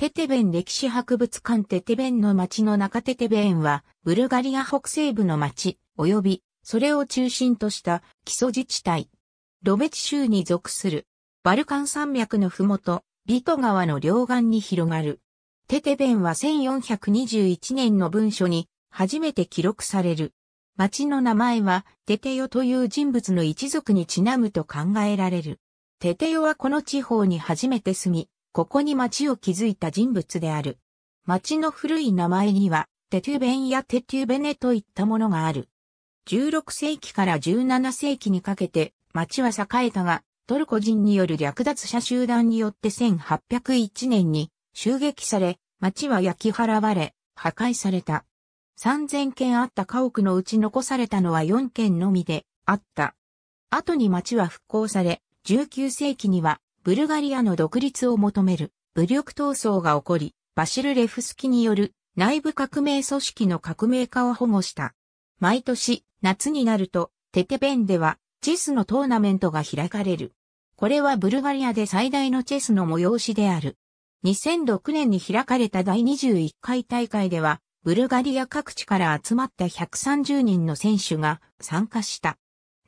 テテベン歴史博物館テテベンの町の中テテベンは、ブルガリア北西部の町、及び、それを中心とした基礎自治体。ロベチ州に属する、バルカン山脈のふもと、ビト川の両岸に広がる。テテベンは1421年の文書に初めて記録される。町の名前はテテヨという人物の一族にちなむと考えられる。テテヨはこの地方に初めて住み、ここに町を築いた人物である。町の古い名前には、テテュベンやテテュベネといったものがある。16世紀から17世紀にかけて、町は栄えたが、トルコ人による略奪者集団によって1801年に襲撃され、町は焼き払われ、破壊された。3000軒あった家屋のうち残されたのは4軒のみであった。後に町は復興され、19世紀にはブルガリアの独立を求める武力闘争が起こり、バシル・レフスキによる内部革命組織の革命家を保護した。毎年夏になるとテテベンではチェスのトーナメントが開かれる。これはブルガリアで最大のチェスの催しである。2006年に開かれた第21回大会では、ブルガリア各地から集まった130人の選手が参加した。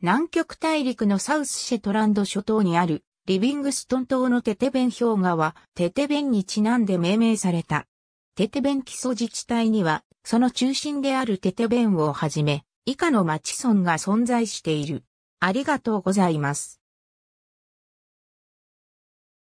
南極大陸のサウスシェトランド諸島にあるリビングストン島のテテベン氷河は、テテベンにちなんで命名された。テテベン基礎自治体には、その中心であるテテベンをはじめ、以下の町村が存在している。ありがとうございます。